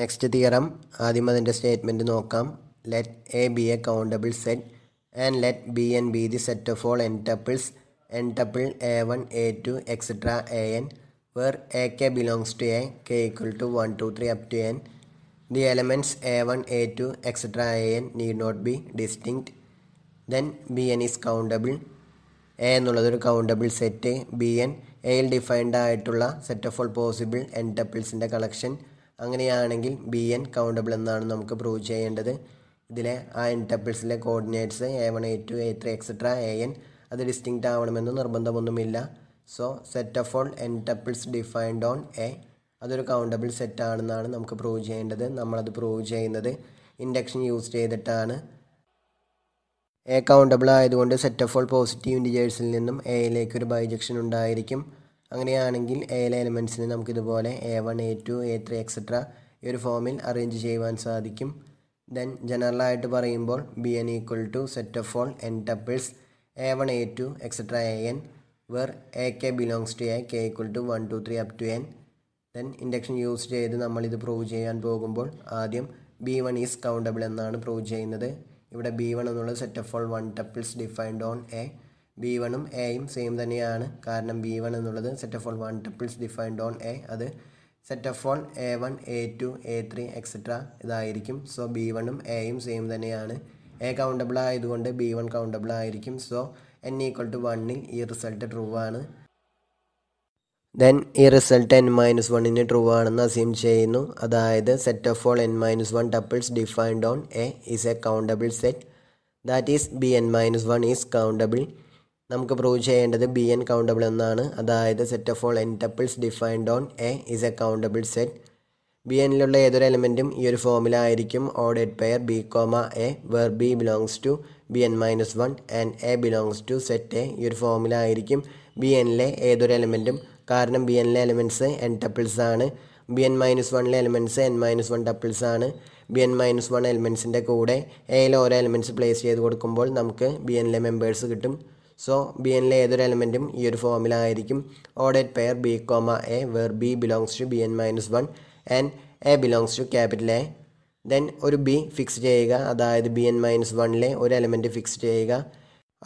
next theorem ആദ്യം അതിൻ്റെ statement നോക്കാം let A be a countable set and let B N be the set of all N tuples N tuple A one A two etcetera A N where A K belongs to A K equal to one two three up to N the elements A one A two etcetera A N need not be distinct then B N is countable A എന്നുള്ളതൊരു countable set B N എയിൽ defined ആയിട്ടുള്ള set of all possible N ടപ്പിൾസിൻ്റെ collection അങ്ങനെയാണെങ്കിൽ B N countable എന്നാണ് നമുക്ക് prove ചെയ്യേണ്ടത് ഇതിലെ ആ എൻ ടപ്പിൾസിലെ coordinates A one A two A three etcetera A N അത് ഡിസ്റ്റിങ്റ്റ് ആവണമെന്ന് നിർബന്ധമൊന്നുമില്ല so set of all N tuples defined on A അതൊരു കൗണ്ടബിൾ സെറ്റ് ആണെന്നാണ് നമുക്ക് പ്രൂവ് ചെയ്യേണ്ടത് നമ്മളത് പ്രൂവ് ചെയ്യുന്നത് ഇൻഡക്ഷൻ യൂസ് ചെയ്തിട്ടാണ് എ കൗണ്ടബിൾ ആയതുകൊണ്ട് സെറ്റ് ഓഫ് ഓൾ പോസിറ്റീവ് ഇൻഡിജേഴ്സിൽ നിന്നും എയിലേക്ക് ഒരു ബൈജക്ഷൻ ഉണ്ടായിരിക്കും അങ്ങനെയാണെങ്കിൽ എയിലെ എലമെൻസിനെ നമുക്കിതുപോലെ A one A two A three etcetera ഈ ഒരു ഫോമിൽ അറേഞ്ച് ചെയ്യുവാൻ സാധിക്കും ദെൻ ജനറലായിട്ട് പറയുമ്പോൾ B N equal to set of all N tuples A one A two etcetera A N where A K belongs to A K equal to one two three up to N then induction use ചെയ്ത് നമ്മളിത് prove ചെയ്യാൻ പോകുമ്പോൾ ആദ്യം B one is countable എന്നാണ് prove ചെയ്യുന്നത് ഇവിടെ B one എന്നുള്ളത് set of all one tuples defined on A B വണ്ണും എയും സെയിം തന്നെയാണ് കാരണം ബി വൺ എന്നുള്ളത് set of all one triples defined on A അത് set of all A one A two A three etcetera ഇതായിരിക്കും so B വണ്ണും എയും same തന്നെയാണ് എ കൗണ്ടബിൾ ആയതുകൊണ്ട് ബി വൺ കൗണ്ടബിൾ ആയിരിക്കും സോ എൻ ഈക്വൽ ടു വണ്ണിൽ ഈ റിസൾട്ട് ട്രൂ ആണ് ദെൻ ഈ റിസൾട്ട് എൻ മൈനസ് വണ്ണിന് ട്രൂ ആണെന്ന് അസ്യൂം ചെയ്യുന്നു അതായത് set of all N minus one tuples defined on A is a countable set that is B N minus one is countable നമുക്ക് prove ചെയ്യേണ്ടത് B N countable എന്നാണ് അതായത് set of all N tuples defined on A is a countable set B എനിലുള്ള ഏതൊരു എലമെൻറ്റും ഈ ഒരു ഫോമിൽ ആയിരിക്കും ഓഡഡ് pair B comma A where B belongs to B N minus one and A belongs to set A ഈ ഒരു ആയിരിക്കും ബി എനിലെ ഏതൊരു എലമെൻറ്റും കാരണം ബി എനിലെ എലമെൻറ്റ്സ് എൻ ടപ്പിൾസ് ആണ് ബി എൻ മൈനസ് വണ്ണിലെ elements N minus one tuples ആണ് ബി എൻ മൈനസ് വൺ എലമെൻറ്റ്സിൻ്റെ കൂടെ എയിലെ ഓരോ എലമെൻറ്റ്സ് പ്ലേസ് ചെയ്ത് കൊടുക്കുമ്പോൾ നമുക്ക് ബി എനിലെ മെമ്പേഴ്സ് കിട്ടും സോ ബി എന്നിലെ ഏതൊരു എലമെൻറ്റും ഈ ഒരു ആയിരിക്കും ഓഡേറ്റ് pair B comma A where B belongs to B N minus one and A belongs to capital A then ഒരു ബി ഫിക്സ് ചെയ്യുക അതായത് ബി എൻ മൈനസ് വണ്ണിലെ ഒരു എലമെൻറ്റ് ഫിക്സ് ചെയ്യുക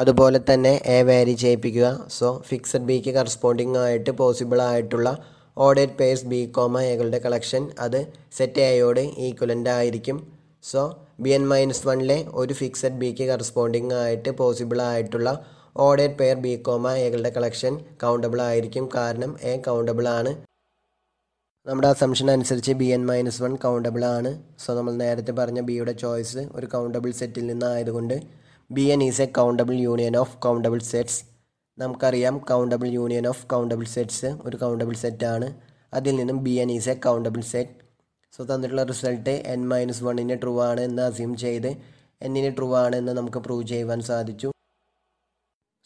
അതുപോലെ തന്നെ എ വേരി ചെയ്യിപ്പിക്കുക സോ ഫിക്സഡ് ബിക്ക് കറസ്പോണ്ടിങ് ആയിട്ട് പോസിബിൾ ആയിട്ടുള്ള ഓഡേറ്റ് പേഴ്സ് ബി കോമ എകളുടെ കളക്ഷൻ അത് സെറ്റ് എയോട് ഈക്വലൻ്റ് ആയിരിക്കും സോ ബി എൻ മൈനസ് വണ്ണിലെ ഒരു ഫിക്സഡ് ബിക്ക് കറസ്പോണ്ടിങ് ആയിട്ട് പോസിബിൾ ആയിട്ടുള്ള ഓർഡേഡ് പെയർ ബി കോമ എകളുടെ കളക്ഷൻ കൗണ്ടബിൾ ആയിരിക്കും കാരണം എ കൗണ്ടബിൾ ആണ് നമ്മുടെ അസംഷൻ അനുസരിച്ച് B N minus one countable ആണ് സോ നമ്മൾ നേരത്തെ പറഞ്ഞ ബിയുടെ ചോയ്സ് ഒരു കൗണ്ടബിൾ സെറ്റിൽ നിന്നായതുകൊണ്ട് B N is a countable union of countable sets നമുക്കറിയാം countable union of countable sets ഒരു കൗണ്ടബിൾ സെറ്റാണ് അതിൽ നിന്നും B N is a countable set so തന്നിട്ടുള്ള റിസൾട്ട് എൻ മൈനസ് വണ്ണിന് ട്രൂ ആണ് എന്ന് അസ്യൂം ചെയ്ത് എന്നിന് ട്രൂ ആണ് എന്ന് നമുക്ക് പ്രൂവ് ചെയ്യുവാൻ സാധിച്ചു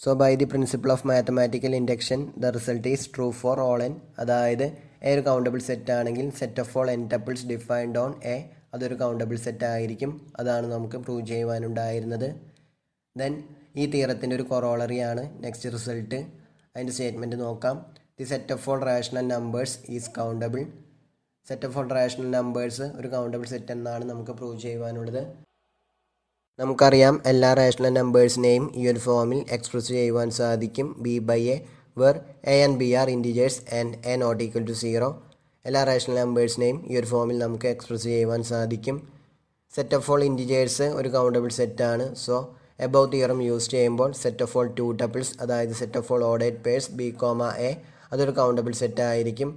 so by the principle of mathematical induction the result is true for all N അതായത് എ ഒരു കൗണ്ടബിൾ സെറ്റ് ആണെങ്കിൽ set of all N tuples defined on A അതൊരു കൗണ്ടബിൾ സെറ്റ് ആയിരിക്കും അതാണ് നമുക്ക് പ്രൂവ് ചെയ്യുവാനുണ്ടായിരുന്നത് ദെൻ ഈ തീരത്തിൻ്റെ ഒരു കൊറോളറി ആണ് നെക്സ്റ്റ് റിസൾട്ട് അതിൻ്റെ സ്റ്റേറ്റ്മെൻറ്റ് നോക്കാം the set of all rational numbers is countable set of all rational numbers ഒരു കൗണ്ടബിൾ സെറ്റ് എന്നാണ് നമുക്ക് പ്രൂവ് ചെയ്യുവാനുള്ളത് നമുക്കറിയാം എല്ലാ റേഷണൽ നമ്പേഴ്സിനെയും ഈ ഒരു ഫോമിൽ എക്സ്പ്രസ് ചെയ്യുവാൻ സാധിക്കും B by A where A and B are integers and A not equal to zero എല്ലാ റേഷണൽ നമ്പേഴ്സിനെയും ഈ ഒരു ഫോമിൽ നമുക്ക് എക്സ്പ്രസ് ചെയ്യുവാൻ സാധിക്കും സെറ്റ് ഓഫ് ഓൾ ഇൻറ്റിജേഴ്സ് ഒരു കൗണ്ടബിൾ സെറ്റാണ് സോ എബൌ തിയറം യൂസ് ചെയ്യുമ്പോൾ set of all two tuples അതായത് സെറ്റ് ഓഫ് ഓൾ ഓഡേറ്റ് പേഴ്സ് ബി കോമ എ അതൊരു കൗണ്ടബിൾ സെറ്റ് ആയിരിക്കും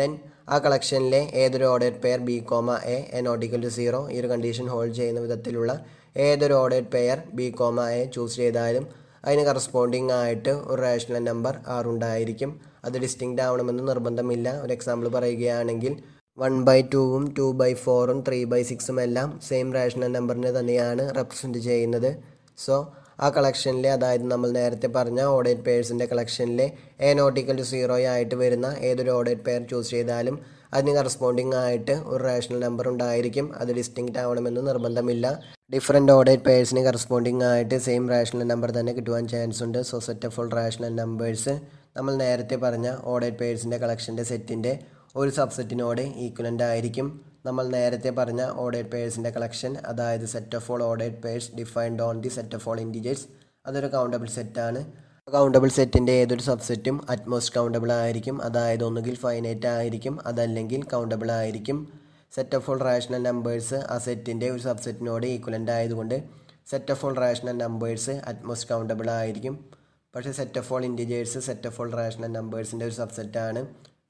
ദെൻ ആ കളക്ഷനിലെ ഏതൊരു order pair B comma A N ഓട്ടിക്കൽ to zero ഈ ഒരു കണ്ടീഷൻ ഹോൾഡ് ചെയ്യുന്ന വിധത്തിലുള്ള ഏതൊരു ordered pair B comma A choose ചെയ്താലും അതിന് കറസ്പോണ്ടിങ് ആയിട്ട് ഒരു റേഷണൽ നമ്പർ ആറുണ്ടായിരിക്കും അത് ഡിസ്റ്റിങ്റ്റ് ആവണമെന്ന് നിർബന്ധമില്ല ഒരു എക്സാമ്പിൾ പറയുകയാണെങ്കിൽ വൺ ബൈ ടൂവും ടു ബൈ ഫോറും ത്രീ ബൈ സിക്സും എല്ലാം സെയിം റേഷണൽ നമ്പറിനെ തന്നെയാണ് റെപ്രസെൻ്റ് ചെയ്യുന്നത് സോ ആ കളക്ഷനിലെ അതായത് നമ്മൾ നേരത്തെ പറഞ്ഞ ഓഡേറ്റ് പെയർസിൻ്റെ കളക്ഷനിലെ എ നോട്ടിക്കൽ ടു സീറോ ആയിട്ട് വരുന്ന ഏതൊരു ഓഡേറ്റ് പെയർ ചൂസ് ചെയ്താലും അതിന് കറസ്പോണ്ടിങ് ആയിട്ട് ഒരു റേഷണൽ നമ്പർ ഉണ്ടായിരിക്കും അത് ഡിസ്റ്റിങ്റ്റ് ആവണമെന്ന് നിർബന്ധമില്ല ഡിഫറെൻറ്റ് ഓഡേറ്റ് പേഴ്സിന് കറസ്പോണ്ടിങ് ആയിട്ട് സെയിം റേഷണൽ നമ്പർ തന്നെ കിട്ടുവാൻ ചാൻസ് ഉണ്ട് so set of all rational numbers നമ്മൾ നേരത്തെ പറഞ്ഞ ഓഡേറ്റ് പേഴ്സിൻ്റെ കളക്ഷൻ്റെ സെറ്റിൻ്റെ ഒരു സബ്സെറ്റിനോട് ഈക്വലൻ്റ് ആയിരിക്കും നമ്മൾ നേരത്തെ പറഞ്ഞ ഓഡേറ്റ് പേഴ്സിൻ്റെ കളക്ഷൻ അതായത് സെറ്റ് ഓഫ് ഓൾ ഓഡേറ്റ് pairs defined on the set of all integers അതൊരു കൗണ്ടബിൾ സെറ്റാണ് കൗണ്ടബിൾ സെറ്റിൻ്റെ ഏതൊരു സബ്സെറ്റും അറ്റ്മോസ്റ്റ് കൗണ്ടബിൾ ആയിരിക്കും അതായത് ഒന്നുകിൽ ഫൈനൈറ്റ് ആയിരിക്കും അതല്ലെങ്കിൽ കൗണ്ടബിൾ ആയിരിക്കും set of all rational numbers ആ സെറ്റിൻ്റെ ഒരു സബ്സെറ്റിനോട് ഈക്വലൻ്റ് ആയതുകൊണ്ട് set of all rational numbers at most countable ആയിരിക്കും പക്ഷേ set of all integers set of all rational നമ്പേഴ്സിൻ്റെ ഒരു സബ്സെറ്റാണ്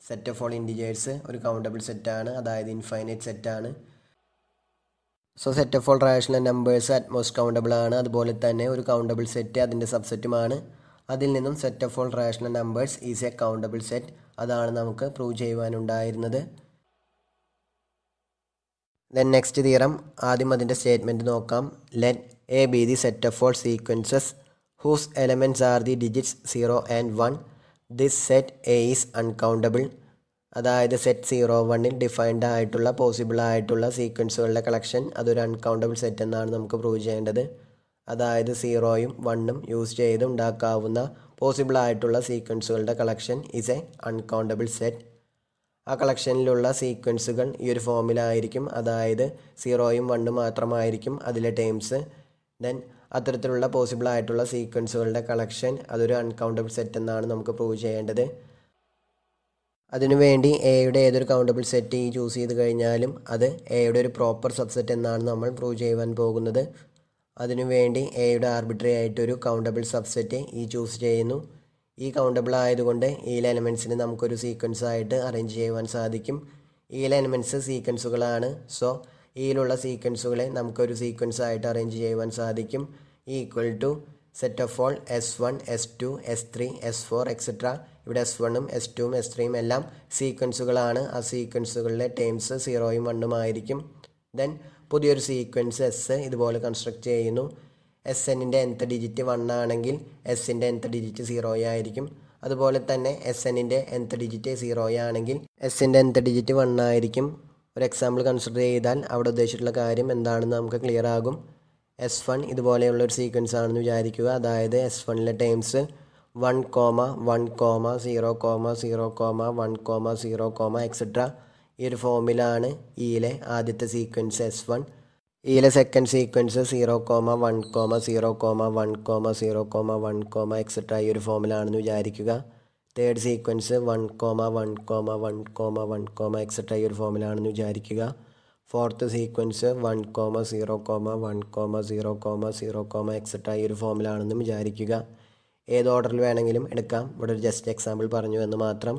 സെറ്റ് ഓഫ് ഓൾ ഇൻഡിജേഴ്സ് ഒരു കൗണ്ടബിൾ സെറ്റാണ് അതായത് ഇൻഫൈനൈറ്റ് സെറ്റാണ് so set of all rational numbers at most countable ആണ് അതുപോലെ തന്നെ ഒരു കൗണ്ടബിൾ സെറ്റ് അതിൻ്റെ സബ്സെറ്റുമാണ് അതിൽ നിന്നും set of all rational numbers is a countable set അതാണ് നമുക്ക് പ്രൂവ് ചെയ്യുവാനുണ്ടായിരുന്നത് ദെൻ നെക്സ്റ്റ് തിയറം ആദ്യം അതിൻ്റെ സ്റ്റേറ്റ്മെൻറ്റ് നോക്കാം let A be the set of all sequences whose elements are the digits zero and one this set A is uncountable അതായത് set zero വണ്ണിൽ defined ആയിട്ടുള്ള possible ആയിട്ടുള്ള സീക്വൻസുകളുടെ കളക്ഷൻ അതൊരു അൺകൗണ്ടബിൾ സെറ്റ് എന്നാണ് നമുക്ക് പ്രൂവ് ചെയ്യേണ്ടത് അതായത് സീറോയും വണ്ണും യൂസ് ചെയ്ത് ഉണ്ടാക്കാവുന്ന പോസിബിളായിട്ടുള്ള സീക്വൻസുകളുടെ collection is a uncountable set ആ കളക്ഷനിലുള്ള സീക്വൻസുകൾ ഈ ഒരു ഫോമിലായിരിക്കും അതായത് സീറോയും വണ്ണും മാത്രമായിരിക്കും അതിലെ ടേംസ് ദെൻ അത്തരത്തിലുള്ള പോസിബിൾ ആയിട്ടുള്ള സീക്വൻസുകളുടെ കളക്ഷൻ അതൊരു അൺകൗണ്ടബിൾ സെറ്റ് എന്നാണ് നമുക്ക് പ്രൂവ് ചെയ്യേണ്ടത് അതിനുവേണ്ടി എയുടെ ഏതൊരു കൗണ്ടബിൾ സെറ്റ് ഈ ചൂസ് ചെയ്ത് കഴിഞ്ഞാലും അത് എയുടെ ഒരു പ്രോപ്പർ സബ്സെറ്റ് എന്നാണ് നമ്മൾ പ്രൂവ് ചെയ്യുവാൻ പോകുന്നത് അതിനുവേണ്ടി എയുടെ ആർബിട്രറി ആയിട്ടൊരു കൗണ്ടബിൾ സബ്സെറ്റ് ഈ ചൂസ് ചെയ്യുന്നു ഈ കൗണ്ടബിൾ ആയതുകൊണ്ട് ഈ എലമെൻസിനെ നമുക്കൊരു സീക്വൻസ് ആയിട്ട് അറേഞ്ച് ചെയ്യുവാൻ സാധിക്കും ഈ എലമെൻസ് സീക്വൻസുകളാണ് സോ ഈയിലുള്ള സീക്വൻസുകളെ നമുക്കൊരു സീക്വൻസ് ആയിട്ട് അറേഞ്ച് ചെയ്യുവാൻ സാധിക്കും equal to set of all S one S two S three S four etcetera ഇവിടെ എസ് വണ്ണും എസ് ടുവും എസ് ത്രീയും എല്ലാം സീക്വൻസുകളാണ് ആ സീക്വൻസുകളിലെ ടേംസ് സീറോയും വണ്ണും ആയിരിക്കും ദെൻ പുതിയൊരു സീക്വൻസ് എസ് ഇതുപോലെ കൺസ്ട്രക്ട് ചെയ്യുന്നു എസ് എന്നിൻ്റെ എൻത്ത് ഡിജിറ്റ് വൺ ആണെങ്കിൽ എസിൻ്റെ എൻത്ത് ഡിജിറ്റ് സീറോ ആയിരിക്കും അതുപോലെ തന്നെ എസ് എന്നിൻ്റെ എൻത്ത് ഡിജിറ്റ് സീറോ ആണെങ്കിൽ എസിൻ്റെ എൻത്ത് ഡിജിറ്റ് വൺ ആയിരിക്കും ഒരു എക്സാമ്പിൾ കൺസിഡർ ചെയ്താൽ അവിടെ ഉദ്ദേശിച്ചിട്ടുള്ള കാര്യം എന്താണെന്ന് നമുക്ക് ക്ലിയർ ആകും എസ് വൺ ഇതുപോലെയുള്ള ഒരു സീക്വൻസ് ആണെന്ന് വിചാരിക്കുക അതായത് എസ് വണ്ണിലെ times one comma one comma zero comma zero comma one comma zero comma etcetera ഈ ഒരു ഫോമിലാണ് ഈയിലെ e ആദ്യത്തെ സീക്വൻസ് എസ് വൺ ഈയിലെ second sequence zero comma one comma zero comma one comma zero comma one comma etcetera ഈ ഒരു ഫോമിലാണെന്ന് വിചാരിക്കുക third sequence one comma one comma one comma one comma etcetera ഈ ഒരു ഫോമിലാണെന്ന് വിചാരിക്കുക fourth sequence one comma zero comma one comma zero comma zero comma etcetera ഈ ഒരു ഫോമിലാണെന്നും വിചാരിക്കുക ഏത് ഓർഡറിൽ വേണമെങ്കിലും എടുക്കാം ഇവിടെ ഒരു ജസ്റ്റ് എക്സാമ്പിൾ പറഞ്ഞു എന്ന് മാത്രം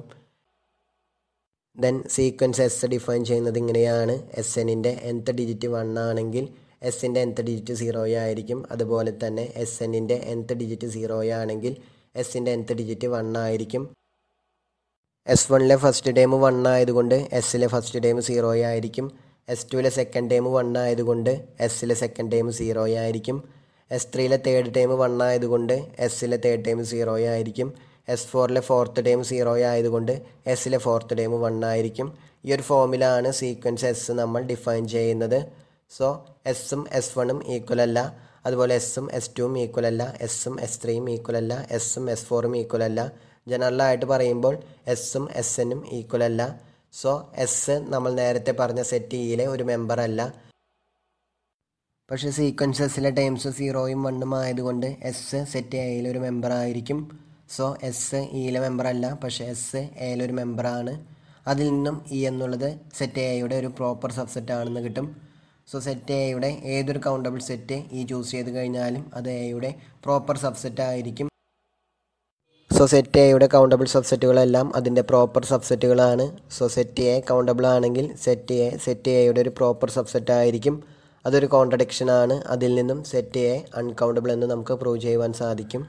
ദെൻ സീക്വൻസ് എസ് ഡിഫൈൻ ചെയ്യുന്നത് ഇങ്ങനെയാണ് എസ് എന്നിൻ്റെ എൻത്ത് ഡിജിറ്റ് വൺ ആണെങ്കിൽ എസ്സിൻ്റെ എൻത്ത് ഡിജിറ്റ് സീറോ ആയിരിക്കും അതുപോലെ തന്നെ എസ് എന്നിൻ്റെ എൻത്ത് ഡിജിറ്റ് സീറോ ആണെങ്കിൽ എസ്സിൻ്റെ എൻത്ത് ഡിജിറ്റ് വൺ ആയിരിക്കും എസ് വണ്ണിലെ ഫസ്റ്റ് ടൈം വൺ ആയതുകൊണ്ട് എസ്സിലെ ഫസ്റ്റ് ടൈം സീറോ ആയിരിക്കും എസ് ടുവിലെ സെക്കൻഡ് ടൈം വൺ ആയതുകൊണ്ട് എസ്സിലെ സെക്കൻഡ് ടൈം സീറോ ആയിരിക്കും എസ് ത്രീയിലെ തേർഡ് ടൈം വൺ ആയതുകൊണ്ട് എസ്സിലെ തേർഡ് ടൈം സീറോ ആയിരിക്കും എസ് ഫോറിലെ ഫോർത്ത് ടേം സീറോ ആയതുകൊണ്ട് എസ്സിലെ ഫോർത്ത് ടേം വൺ ആയിരിക്കും ഈ ഒരു ഫോമിലാണ് സീക്വൻസ് എസ് നമ്മൾ ഡിഫൈൻ ചെയ്യുന്നത് സോ എസ്സും എസ് വണ്ണും ഈക്വൽ അല്ല അതുപോലെ എസ്സും എസ് ടുവും ഈക്വൽ അല്ല എസ്സും എസ് ത്രീയും ഈക്വൽ അല്ല എസ്സും എസ് ഫോറും ഈക്വൽ അല്ല ജനറലായിട്ട് പറയുമ്പോൾ എസ്സും എസ് എനും ഈക്വൽ അല്ല സോ എസ് നമ്മൾ നേരത്തെ പറഞ്ഞ സെറ്റ് ഇയിലെ e ഒരു മെമ്പർ അല്ല പക്ഷേ സീക്വൻസസിലെ ടൈംസ് സീറോയും വണ്ണും ആയതുകൊണ്ട് എസ് സെറ്റ് എയിലെ ഒരു മെമ്പർ ആയിരിക്കും സോ എസ് ഇയിലെ മെമ്പർ അല്ല പക്ഷേ എസ് എയിലൊരു മെമ്പറാണ് അതിൽ നിന്നും ഇ e എന്നുള്ളത് സെറ്റ് എയുടെ ഒരു പ്രോപ്പർ സബ്സെറ്റ് ആണെന്ന് കിട്ടും സോ സെറ്റ് എയുടെ ഏതൊരു കൗണ്ടബിൾ സെറ്റ് ഇ ചൂസ് ചെയ്ത് കഴിഞ്ഞാലും അത് എയുടെ പ്രോപ്പർ സബ്സെറ്റ് ആയിരിക്കും സോ സെറ്റ് എയുടെ കൗണ്ടബിൾ സബ്സെറ്റുകളെല്ലാം അതിൻ്റെ പ്രോപ്പർ സബ്സെറ്റുകളാണ് സോ സെറ്റ് എ കൗണ്ടബിൾ ആണെങ്കിൽ സെറ്റ് എ സെറ്റ് എയുടെ ഒരു പ്രോപ്പർ സബ്സെറ്റ് ആയിരിക്കും അതൊരു കോൺട്രഡിക്ഷൻ ആണ് അതിൽ നിന്നും സെറ്റ് എ അൺകൗണ്ടബിൾ എന്ന് നമുക്ക് പ്രൂവ് ചെയ്യുവാൻ സാധിക്കും